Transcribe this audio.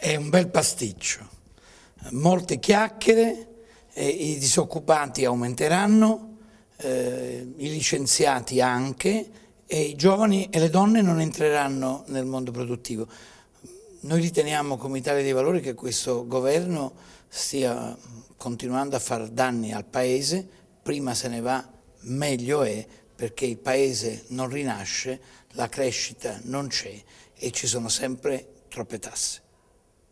è un bel pasticcio. Molte chiacchiere, eh, i disoccupati aumenteranno, eh, i licenziati anche e i giovani e le donne non entreranno nel mondo produttivo. Noi riteniamo come Italia dei Valori che questo governo stia continuando a far danni al Paese, prima se ne va meglio è perché il Paese non rinasce, la crescita non c'è e ci sono sempre troppe tasse.